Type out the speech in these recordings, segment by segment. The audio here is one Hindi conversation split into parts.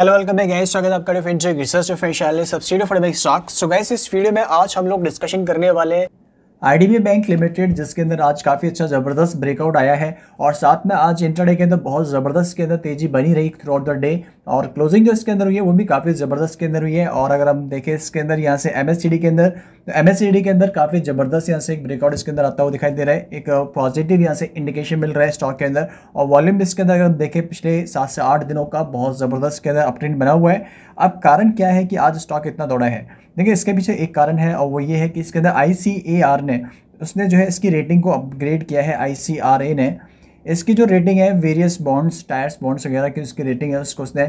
हेलो वेलकम बैक गाइस स्वागत है आपका डिफेंचर research differential subsidy for bank stock so guys इस वीडियो में आज हम लोग डिस्कशन करने वाले आई बैंक लिमिटेड जिसके अंदर आज काफ़ी अच्छा ज़बरदस्त ब्रेकआउट आया है और साथ में आज इंटरडे के अंदर बहुत ज़बरदस्त के अंदर तेज़ी बनी रही थ्रू आउट द डे और क्लोजिंग जो इसके अंदर हुई है वो भी काफ़ी ज़बरदस्त के अंदर हुई है और अगर हम देखें इसके अंदर यहाँ से एम एस के अंदर तो एम एस के अंदर काफ़ी ज़बरदस्त यहाँ से एक ब्रेकआउट इसके अंदर आता हुआ दिखाई दे रहा है एक पॉजिटिव यहाँ से इंडिकेशन मिल रहा है स्टॉक के अंदर और वॉल्यूम इसके अंदर अगर हम देखें पिछले सात से आठ दिनों का बहुत ज़बरदस्त के अंदर अपट्रेंड बना हुआ है अब कारण क्या है कि आज स्टॉक इतना दौड़ा है देखिए इसके पीछे एक कारण है और वो ये है कि इसके अंदर आई ने उसने जो है इसकी रेटिंग को अपग्रेड किया है आई ने इसकी जो रेटिंग है वेरियस बॉन्ड्स टायर्स बॉन्ड्स वगैरह की उसकी रेटिंग है उसको उसने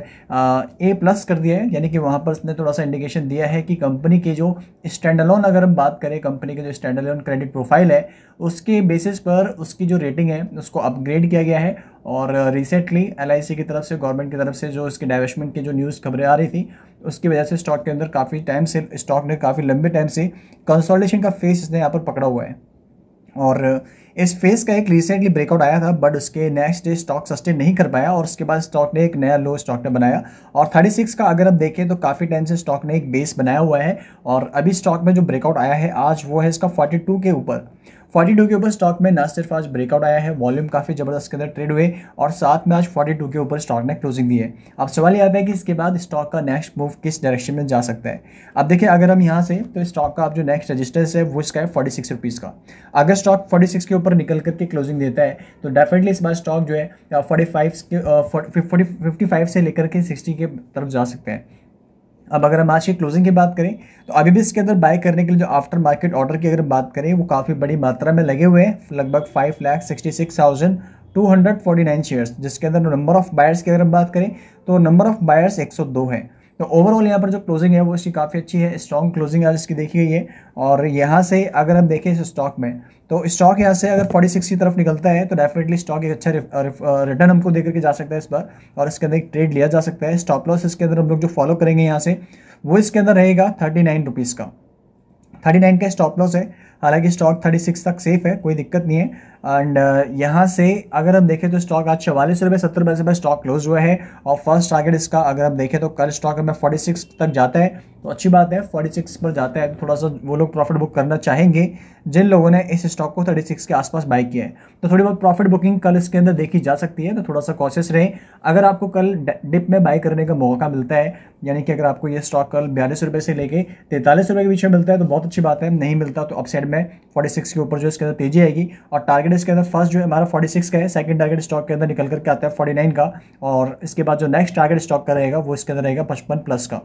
ए प्लस कर दिया है यानी कि वहाँ पर उसने थोड़ा सा इंडिकेशन दिया है कि कंपनी के जो स्टैंड अलोन अगर हम बात करें कंपनी के जो स्टैंड अलोन क्रेडिट प्रोफाइल है उसके बेसिस पर उसकी जो रेटिंग है उसको अपग्रेड किया गया है और रिसेंटली एल की तरफ से गवर्नमेंट की तरफ से जो इसके डाइवेस्टमेंट की जो न्यूज़ खबरें आ रही थी उसकी वजह से स्टॉक के अंदर काफ़ी टाइम से स्टॉक ने काफ़ी लंबे टाइम से कंसोलिडेशन का फेस इसने यहाँ पर पकड़ा हुआ है और इस फेज का एक रिसेंटली ब्रेकआउट आया था बट उसके नेक्स्ट डे स्टॉक सस्टेन नहीं कर पाया और उसके बाद स्टॉक ने एक नया लो स्टॉक ने बनाया और 36 का अगर आप देखें तो काफ़ी टाइम से स्टॉक ने एक बेस बनाया हुआ है और अभी स्टॉक में जो ब्रेकआउट आया है आज वो है इसका 42 के ऊपर टू के ऊपर स्टॉक में ना सिर्फ आज ब्रेकआउट आया है वॉल्यूम काफ़ी ज़बरदस्त के अंदर ट्रेड हुए और साथ में आज 42 के ऊपर स्टॉक ने क्लोजिंग दी है अब सवाल यह आता है कि इसके बाद स्टॉक का नेक्स्ट मूव किस डायरेक्शन में जा सकता है अब देखिए अगर हम यहाँ से तो स्टॉक का आप जो नेक्स्ट रजिस्टेंस है वो इसका है फोर्टी सिक्स रुपीज़ का अगर स्टॉक फोर्टी सिक्स के ऊपर निकल करके क्लोजिंग देता है तो डेफिनेटली इस बार स्टॉक जो है फोर्टी फाइव के फिफ्टी फाइव से लेकर के सिक्सटी के तरफ जा सकते हैं अब अगर हम आज की क्लोजिंग की बात करें तो अभी भी इसके अंदर बाय करने के लिए जो आफ्टर मार्केट ऑर्डर की अगर बात करें वो काफ़ी बड़ी मात्रा में लगे हुए हैं लगभग five lakh sixty six thousand two hundred forty nine shares जिसके अंदर नंबर ऑफ़ बायर्स की अगर हम बात करें तो नंबर ऑफ़ बायर्स एक सौ दो है तो ओवरऑल यहाँ पर जो क्लोजिंग है वो इसकी काफ़ी अच्छी है स्ट्रॉन्ग क्लोजिंग आज इसकी देखी गई है और यहाँ से अगर हम देखें इस स्टॉक में तो स्टॉक यहाँ से अगर फोर्टी सिक्स की तरफ निकलता है तो डेफिनेटली स्टॉक एक अच्छा रिटर्न हमको दे करके जा सकता है इस बार और इसके अंदर एक ट्रेड लिया जा सकता है स्टॉप लॉस इसके अंदर हम लोग जो फॉलो करेंगे यहाँ से वो इसके अंदर रहेगा थर्टी नाइन रुपीज़ का थर्टी नाइन का स्टॉप लॉस है हालांकि स्टॉक थर्टी सिक्स तक सेफ है कोई दिक्कत नहीं है एंड uh, यहाँ से अगर हम देखें तो स्टॉक आज चवालीस रुपये सत्तर पैसे पर स्टॉक क्लोज हुआ है और फर्स्ट टारगेट इसका अगर हम देखें तो कल स्टॉक हमें फोर्टी सिक्स तक जाता है तो अच्छी बात है फोर्टी सिक्स पर जाता है तो थोड़ा सा वो लोग प्रॉफिट बुक करना चाहेंगे जिन लोगों ने इस स्टॉक को थर्टी सिक्स के आसपास बाई किया है तो थोड़ी बहुत प्रॉफिट बुकिंग कल इसके अंदर देखी जा सकती है तो थोड़ा सा कॉशियस रहे अगर आपको कल डिप में बाई करने का मौका मिलता है यानी कि अगर आपको ये स्टॉक कल बयालीस रुपये से लेके तैंतालीस रुपये के बीच में मिलता है तो बहुत अच्छी बात है नहीं मिलता तो अपसाइड में फोर्टी सिक्स के ऊपर जो इसके अंदर तेजी आएगी और टारगेट टारगेट इसके अंदर फर्स्ट जो है हमारा 46 का है सेकंड टारगेट स्टॉक के अंदर निकल करके आता है 49 का और इसके बाद जो नेक्स्ट टारगेट स्टॉक का रहेगा वो इसके अंदर रहेगा पचपन प्लस का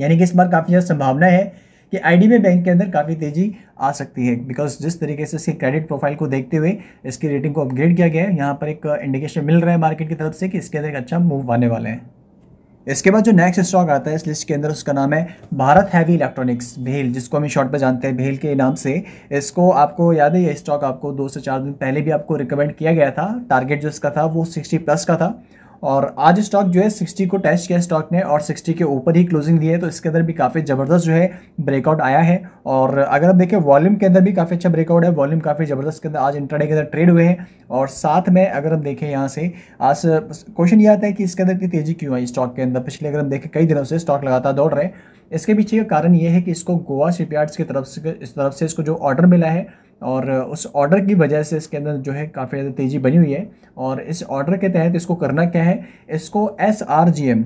यानी कि इस बार काफ़ी ज़्यादा संभावना है कि आई बैंक के अंदर काफ़ी तेज़ी आ सकती है बिकॉज जिस तरीके से इसके क्रेडिट प्रोफाइल को देखते हुए इसकी रेटिंग को अपग्रेड किया गया है यहाँ पर एक इंडिकेशन मिल रहा है मार्केट की तरफ से कि इसके अंदर एक अच्छा मूव आने वाले हैं इसके बाद जो नेक्स्ट स्टॉक आता है इस लिस्ट के अंदर उसका नाम है भारत हैवी इलेक्ट्रॉनिक्स भेल जिसको हम शॉर्ट पर जानते हैं भेल के नाम से इसको आपको याद है ये स्टॉक आपको दो से चार दिन पहले भी आपको रिकमेंड किया गया था टारगेट जो इसका था वो सिक्सटी प्लस का था और आज स्टॉक जो है 60 को टेस्ट किया स्टॉक ने और 60 के ऊपर ही क्लोजिंग दी है तो इसके अंदर भी काफ़ी ज़बरदस्त जो है ब्रेकआउट आया है और अगर आप देखें वॉल्यूम के अंदर भी काफ़ी अच्छा ब्रेकआउट है वॉल्यूम काफ़ी ज़बरदस्त के अंदर आज इंटरडे के अंदर ट्रेड हुए हैं और साथ में अगर हम देखें यहाँ से आज क्वेश्चन ये आता है कि इसके अंदर इतनी तेज़ी क्यों आई स्टॉक के अंदर पिछले अगर हम देखें कई दिनों से स्टॉक लगातार दौड़ रहे इसके पीछे का कारण ये है कि इसको गोवा शिपयार्ड्स की तरफ से इस तरफ से इसको जो ऑर्डर मिला है और उस ऑर्डर की वजह से इसके अंदर जो है काफ़ी ज़्यादा तेज़ी बनी हुई है और इस ऑर्डर के तहत इसको करना क्या है इसको S R G M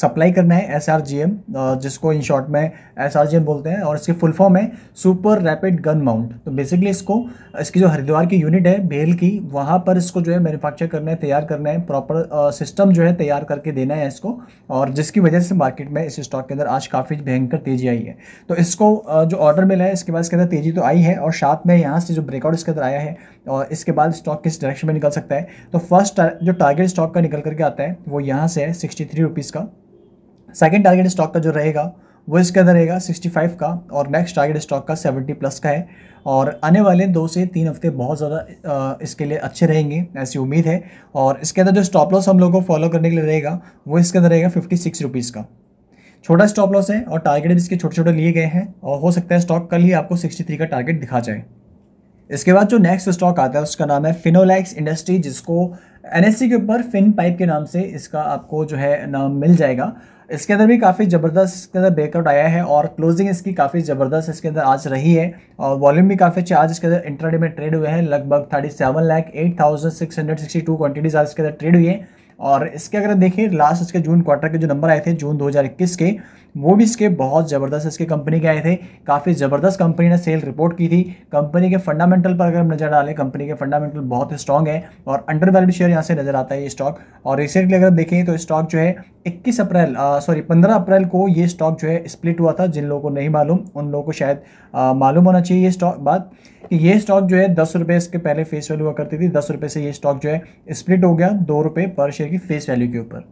supply करना है एस आर जी एम जिसको इन शॉर्ट में एस आर जी एम बोलते हैं और इसकी फुल फॉर्म है सुपर रैपिड गन माउंट तो बेसिकली इसको इसकी जो हरिद्वार की यूनिट है भेल की वहाँ पर इसको जो है मैन्युफैक्चर करना है तैयार करना है प्रॉपर सिस्टम जो है तैयार करके देना है इसको और जिसकी वजह से मार्केट में इस स्टॉक के अंदर आज काफ़ी भयंकर तेजी आई है तो इसको जो ऑर्डर मिला है इसके बाद इसके अंदर तेजी तो आई है और साथ में यहाँ से जो ब्रेकआउट इसके अंदर आया है और इसके बाद स्टॉक किस डायरेक्शन में निकल सकता है तो फर्स्ट जो टारगेट स्टॉक का निकल करके आता है वो यहाँ से है सिक्सटी थ्री रुपीज़ का सेकेंड टारगेट स्टॉक का जो रहेगा वो इसके अंदर रहेगा 65 का और नेक्स्ट टारगेट स्टॉक का 70 प्लस का है और आने वाले दो से तीन हफ्ते बहुत ज़्यादा इसके लिए अच्छे रहेंगे ऐसी उम्मीद है और इसके अंदर जो स्टॉप लॉस हम लोग को फॉलो करने के लिए रहेगा वो इसके अंदर रहेगा फिफ्टी सिक्स रुपीज़ का छोटा स्टॉप लॉस है और टारगेट भी इसके छोटे छोटे लिए गए हैं और हो सकता है स्टॉक कल ही आपको सिक्सटी थ्री का टारगेट दिखा जाए इसके बाद जो नेक्स्ट स्टॉक आता है उसका नाम है फिनोलैक्स इंडस्ट्री जिसको एन e के ऊपर फिन पाइप के नाम से इसका आपको जो है नाम मिल जाएगा इसके अंदर भी काफ़ी ज़बरदस्त इसके अंदर ब्रेकआउट आया है और क्लोजिंग इसकी काफ़ी ज़बरदस्त इसके अंदर आज रही है और वॉल्यूम भी काफ़ी अच्छे आज इसके अंदर इंटरडे में ट्रेड हुए हैं लगभग thirty seven lakh eight thousand six hundred sixty two quantities आज इसके अंदर ट्रेड हुई है और इसके अगर देखें लास्ट इसके जून क्वार्टर के जो नंबर आए थे जून 2021 के वो भी इसके बहुत ज़बरदस्त इसके कंपनी के आए थे काफ़ी ज़बरदस्त कंपनी ने सेल रिपोर्ट की थी कंपनी के फंडामेंटल पर अगर हम नज़र डालें कंपनी के फंडामेंटल बहुत स्ट्रॉग है और अंडर वैल्यू शेयर यहाँ से नज़र आता है ये स्टॉक और रिसेंटली अगर देखें तो स्टॉक जो है इक्कीस अप्रैल सॉरी पंद्रह अप्रैल को ये स्टॉक जो है स्प्लिट हुआ था जिन लोगों को नहीं मालूम उन लोगों को शायद मालूम होना चाहिए ये स्टॉक बात कि ये स्टॉक जो है दस रुपये इसके पहले फेस वैल्यू हुआ करती थी दस रुपये से ये स्टॉक जो है स्प्लिट हो गया दो रुपये पर शेयर जाएगी फेस वैल्यू के ऊपर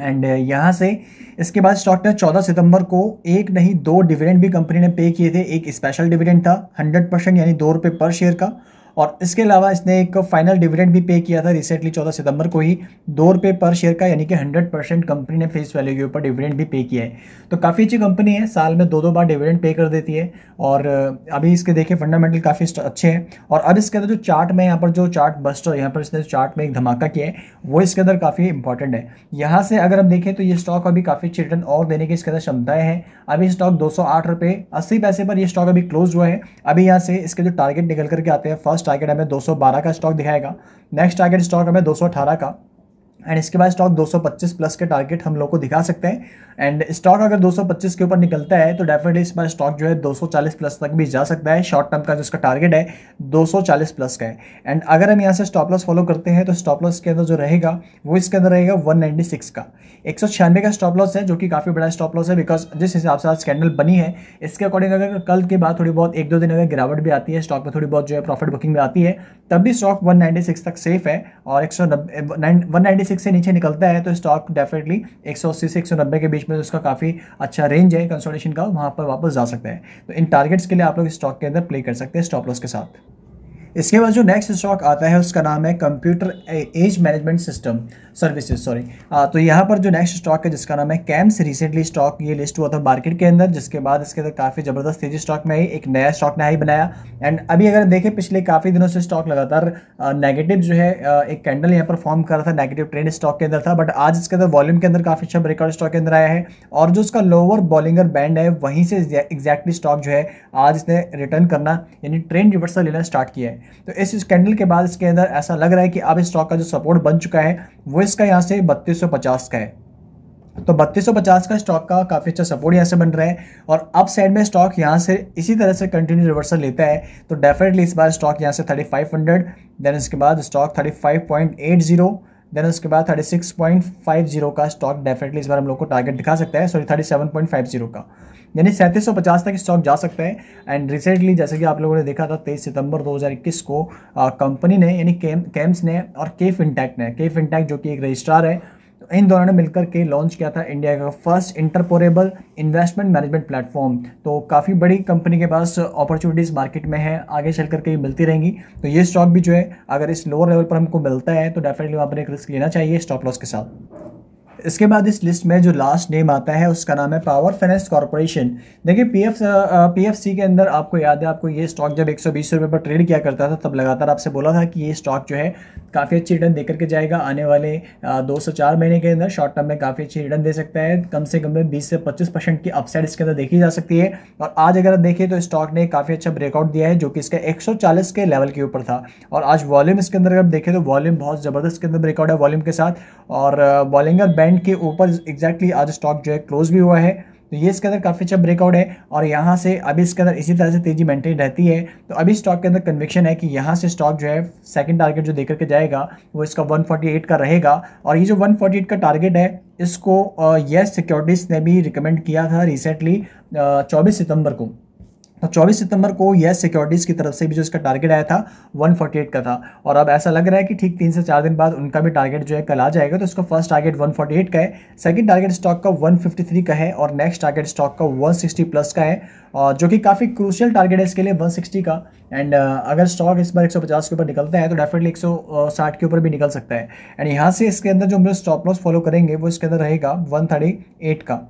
एंड uh, यहाँ से इसके बाद स्टॉक ने 14 सितंबर को एक नहीं दो डिविडेंड भी कंपनी ने पे किए थे एक स्पेशल डिविडेंड था 100 परसेंट यानी दो रुपये पर शेयर का और इसके अलावा इसने एक फाइनल डिविडेंड भी पे किया था रिसेंटली चौदह सितंबर को ही दो रुपये पर शेयर का यानी कि हंड्रेड परसेंट कंपनी ने फेस वैल्यू के ऊपर डिविडेंड भी पे किया है तो काफ़ी अच्छी कंपनी है साल में दो दो बार डिविडेंड पे कर देती है और अभी इसके देखिए फंडामेंटल काफ़ी अच्छे हैं और अब इसके अंदर जो चार्ट में यहाँ पर जो चार्ट बस्टर यहाँ पर इसने चार्ट में एक धमाका किया है वो इसके अंदर काफ़ी इंपॉर्टेंट है यहाँ से अगर हम देखें तो ये स्टॉक अभी काफ़ी अच्छी रिटर्न और देने की इसके अंदर क्षमताएं हैं अभी स्टॉक दो सौ पैसे पर यह स्टॉक अभी क्लोज हुआ है अभी यहाँ से इसके जो टारगेट निकल करके आते हैं फर्स्ट टारगेट हमें 212 का स्टॉक दिखाएगा नेक्स्ट टारगेट स्टॉक हमें 218 का एंड इसके बाद स्टॉक 225 प्लस के टारगेट हम लोग को दिखा सकते हैं एंड स्टॉक अगर 225 के ऊपर निकलता है तो डेफिनेटली इस बार स्टॉक जो है 240 प्लस तक भी जा सकता है शॉर्ट टर्म का जो इसका टारगेट है 240 प्लस का है एंड अगर हम यहाँ से स्टॉप लॉस फॉलो करते हैं तो स्टॉप लॉस के अंदर जो रहेगा वो इसके अंदर रहेगा वन का एक का स्टॉप लॉस है जो कि काफ़ी बड़ा स्टॉप लॉस है बिकॉज जिस हिसाब से आज स्कैंडल बनी है इसके अकॉर्डिंग अगर कल के बाद थोड़ी बहुत एक दो दिन अगर गिरावट भी आती है स्टॉक में थोड़ी बहुत जो है प्रॉफिट बुकिंग में आती है तब भी स्टॉक वन तक सेफ है और एक सौ 186 से नीचे निकलता है तो स्टॉक डेफिनेटली 180 से 190 के बीच में तो उसका काफ़ी अच्छा रेंज है कंसोलेशन का वहाँ पर वापस जा सकता है तो इन टारगेट्स के लिए आप लोग स्टॉक के अंदर प्ले कर सकते हैं स्टॉप लॉस के साथ इसके बाद जो नेक्स्ट स्टॉक आता है उसका नाम है computer age management system services sorry तो यहाँ पर जो नेक्स्ट स्टॉक है जिसका नाम है कैम्स रिसेंटली स्टॉक ये लिस्ट हुआ था मार्केट के अंदर जिसके बाद इसके अंदर काफ़ी ज़बरदस्त तेजी स्टॉक में आई एक नया स्टॉक ने आई बनाया एंड अभी अगर देखें पिछले काफ़ी दिनों से स्टॉक लगातार नेगेटिव जो है एक कैंडल यहाँ पर फॉर्म कर रहा था नेगेटिव ट्रेंड स्टॉक के अंदर था बट आज इसके अंदर वॉल्यूम के अंदर काफ़ी अच्छा ब्रेकआउट स्टॉक के अंदर आया है और जो उसका लोअर बॉलिंगर बैंड है वहीं से एग्जैक्टली स्टॉक जो है आज इसने रिटर्न करना यानी ट्रेंड रिवर्सल लेना स्टार्ट किया है तो इस कैंडल के बाद इसके अंदर ऐसा लग रहा है कि अब स्टॉक का जो सपोर्ट बन चुका है वो इसका यहाँ से बत्तीस का है तो 3250 का स्टॉक का काफ़ी अच्छा सपोर्ट यहाँ से बन रहा है और अप साइड में स्टॉक यहाँ से इसी तरह से कंटिन्यू रिवर्सल लेता है तो डेफिनेटली इस बार स्टॉक यहाँ से 3500 देन इसके बाद स्टॉक 35.80 देन उसके बाद thirty six point five zero का स्टॉक डेफिनेटली इस बार हम लोग को टारगेट दिखा सकता है sorry thirty seven point five zero का यानी सैंतीस सौ पचास तक स्टॉक जा सकता है एंड रिसेंटली जैसे कि आप लोगों ने देखा था तेईस सितंबर 2021 को कंपनी ने यानी कैम्स ने और के फिनटैक ने के फिनटैक जो कि एक रजिस्ट्रार है इन दोनों ने मिलकर के लॉन्च किया था इंडिया का first interoperable investment management platform तो काफ़ी बड़ी कंपनी के पास अपॉर्चुनिटीज़ मार्केट में है आगे चल करके मिलती रहेंगी तो ये स्टॉक भी जो है अगर इस लोअर लेवल पर हमको मिलता है तो डेफिनेटली वहाँ पर एक रिस्क लेना चाहिए स्टॉप लॉस के साथ इसके बाद इस लिस्ट में जो लास्ट नेम आता है उसका नाम है पावर फाइनेंस कॉरपोरेशन देखिए P F P F C के अंदर आपको याद है आपको ये स्टॉक जब एक सौ बीस पर ट्रेड किया करता था तब लगातार आपसे बोला था कि ये स्टॉक जो है काफ़ी अच्छी रिटर्न देकर के जाएगा आने वाले uh, दो से चार महीने के अंदर शॉर्ट टर्म में काफ़ी अच्छी रिटर्न दे सकता है कम से कम में बीस से पच्चीस परसेंट की अपसाइड इसके अंदर देखी जा सकती है और आज अगर आप देखें तो स्टॉक ने काफ़ी अच्छा ब्रेकआउट दिया है जो कि इसका एक के लेवल के ऊपर था और आज वॉल्यूम इसके अंदर अगर देखें तो वॉल्यूम बहुत ज़बरदस्त के अंदर ब्रेकआउट है वॉल्यूम के साथ और बॉलिंगर uh, बैंड ट्रेंड के ऊपर एग्जैक्टली आज स्टॉक जो है क्लोज भी हुआ है तो ये इसके अंदर काफ़ी अच्छा ब्रेकआउट है और यहाँ से अभी इसके अंदर इसी तरह से तेजी मेंटेन रहती है तो अभी स्टॉक के अंदर कन्विक्शन है कि यहाँ से स्टॉक जो है सेकंड टारगेट जो देकर के जाएगा वो इसका 148 का रहेगा और ये जो 148 का टारगेट है इसको यस सिक्योरिटीज़ ने भी रिकमेंड किया था रिसेंटली चौबीस सितंबर को तो 24 सितंबर को येस सिक्योरिटीज़ की तरफ से भी जो इसका टारगेट आया था 148 का था और अब ऐसा लग रहा है कि ठीक तीन से चार दिन बाद उनका भी टारगेट जो है कल आ जाएगा तो इसका फर्स्ट टारगेट 148 का है सेकंड टारगेट स्टॉक का 153 का है और नेक्स्ट टारगेट स्टॉक का 160 प्लस का है और जो कि काफ़ी क्रूशियल टारगेट है इसके लिए वन का एंड uh, अगर स्टॉक इस बार एक के ऊपर निकलता है तो डेफिनेटली एक के ऊपर भी निकल सकता है एंड यहाँ से इसके अंदर जो हम लोग स्टॉप लॉस फॉलो करेंगे वो इसके अंदर रहेगा वन का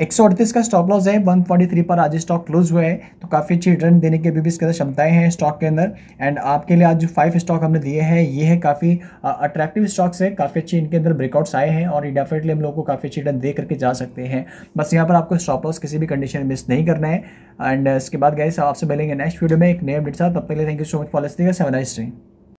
एक का स्टॉप लॉस है 143 पर आज स्टॉक क्लोज हुआ है तो काफ़ी अच्छी रिटर्न देने के भी इसके अंदर क्षमताएं हैं स्टॉक के अंदर एंड आपके लिए आज जो फाइव स्टॉक हमने दिए हैं ये है काफ़ी अट्रैक्टिव स्टॉक्स है काफ़ी अच्छे इनके अंदर ब्रेकआउट्स आए हैं और डेफिनेटली हम लोग को काफ़ी अच्छी रिटर्न दे करके जा सकते हैं बस यहाँ पर आपको स्टॉप लॉस किसी भी कंडीशन में मिस नहीं करना है एंड इसके बाद गए आपसे मिलेंगे नेक्स्ट वीडियो में एक नए अपडेट साथ तब तक thank you so much for listening seven nice